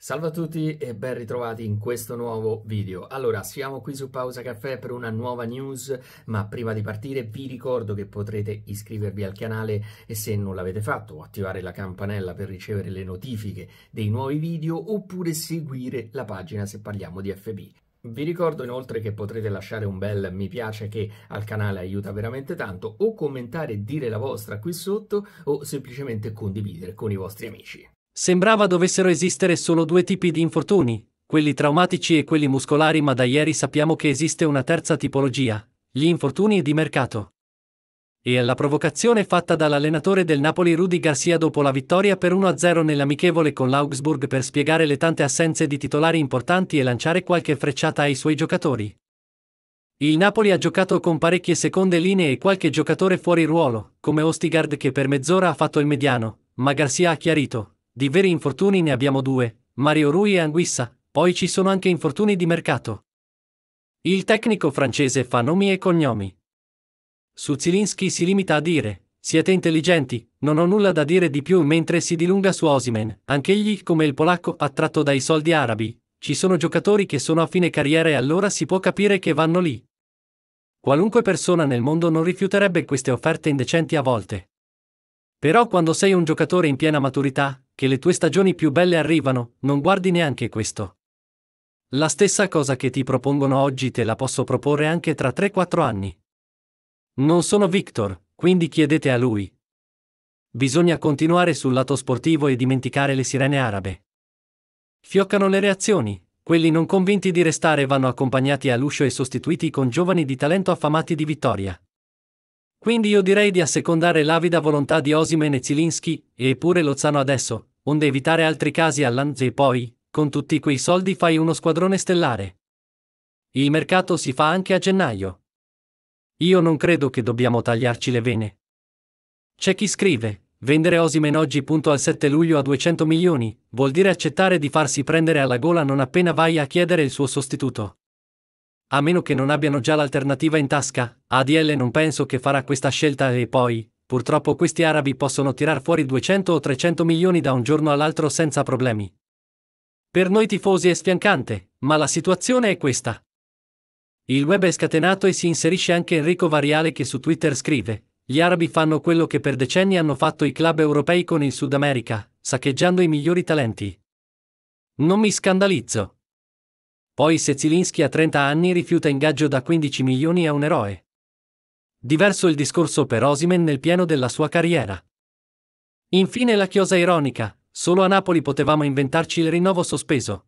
Salve a tutti e ben ritrovati in questo nuovo video. Allora, siamo qui su Pausa Caffè per una nuova news, ma prima di partire vi ricordo che potrete iscrivervi al canale e se non l'avete fatto, attivare la campanella per ricevere le notifiche dei nuovi video oppure seguire la pagina se parliamo di FB. Vi ricordo inoltre che potrete lasciare un bel mi piace che al canale aiuta veramente tanto o commentare e dire la vostra qui sotto o semplicemente condividere con i vostri amici. Sembrava dovessero esistere solo due tipi di infortuni, quelli traumatici e quelli muscolari, ma da ieri sappiamo che esiste una terza tipologia, gli infortuni di mercato. E alla provocazione fatta dall'allenatore del Napoli Rudy Garcia dopo la vittoria per 1-0 nell'amichevole con l'Augsburg per spiegare le tante assenze di titolari importanti e lanciare qualche frecciata ai suoi giocatori. Il Napoli ha giocato con parecchie seconde linee e qualche giocatore fuori ruolo, come Ostigard che per mezz'ora ha fatto il mediano, ma Garcia ha chiarito, di veri infortuni ne abbiamo due, Mario Rui e Anguissa, poi ci sono anche infortuni di mercato. Il tecnico francese fa nomi e cognomi. Su Zilinski si limita a dire, siete intelligenti, non ho nulla da dire di più mentre si dilunga su Osimen, anche egli, come il polacco attratto dai soldi arabi. Ci sono giocatori che sono a fine carriera e allora si può capire che vanno lì. Qualunque persona nel mondo non rifiuterebbe queste offerte indecenti a volte. Però quando sei un giocatore in piena maturità, che le tue stagioni più belle arrivano, non guardi neanche questo. La stessa cosa che ti propongono oggi te la posso proporre anche tra 3-4 anni. Non sono Victor, quindi chiedete a lui. Bisogna continuare sul lato sportivo e dimenticare le sirene arabe. Fioccano le reazioni, quelli non convinti di restare vanno accompagnati all'uscio e sostituiti con giovani di talento affamati di vittoria. Quindi io direi di assecondare l'avida volontà di Osimen e Zilinski, e pure Lozano adesso, onde evitare altri casi all'Anzi e poi, con tutti quei soldi fai uno squadrone stellare. Il mercato si fa anche a gennaio. Io non credo che dobbiamo tagliarci le vene. C'è chi scrive, vendere Osimen oggi punto al 7 luglio a 200 milioni, vuol dire accettare di farsi prendere alla gola non appena vai a chiedere il suo sostituto. A meno che non abbiano già l'alternativa in tasca, ADL non penso che farà questa scelta e poi, purtroppo questi arabi possono tirar fuori 200 o 300 milioni da un giorno all'altro senza problemi. Per noi tifosi è sfiancante, ma la situazione è questa. Il web è scatenato e si inserisce anche Enrico Variale che su Twitter scrive, gli arabi fanno quello che per decenni hanno fatto i club europei con il Sud America, saccheggiando i migliori talenti. Non mi scandalizzo. Poi se Zilinski a 30 anni rifiuta ingaggio da 15 milioni è un eroe. Diverso il discorso per Osimen nel pieno della sua carriera. Infine la chiosa ironica, solo a Napoli potevamo inventarci il rinnovo sospeso.